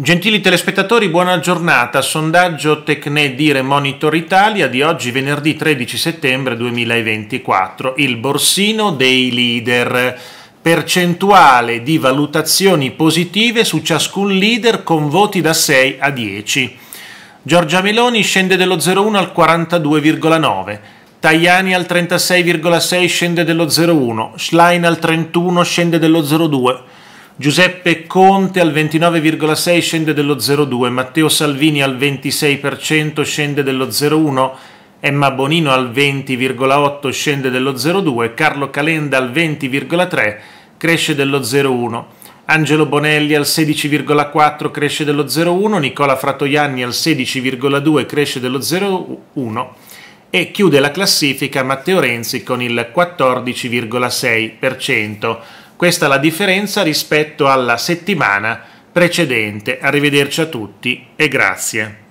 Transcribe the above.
Gentili telespettatori, buona giornata. Sondaggio Tecne Dire Monitor Italia di oggi venerdì 13 settembre 2024. Il borsino dei leader. Percentuale di valutazioni positive su ciascun leader con voti da 6 a 10. Giorgia Meloni scende dello 0,1 al 42,9. Tajani al 36,6 scende dello 0,1. Schlein al 31 scende dello 0,2. Giuseppe Conte al 29,6 scende dello 0,2, Matteo Salvini al 26% scende dello 0,1, Emma Bonino al 20,8 scende dello 0,2, Carlo Calenda al 20,3 cresce dello 0,1. Angelo Bonelli al 16,4 cresce dello 0,1, Nicola Fratoianni al 16,2 cresce dello 0,1 e chiude la classifica Matteo Renzi con il 14,6%. Questa è la differenza rispetto alla settimana precedente. Arrivederci a tutti e grazie.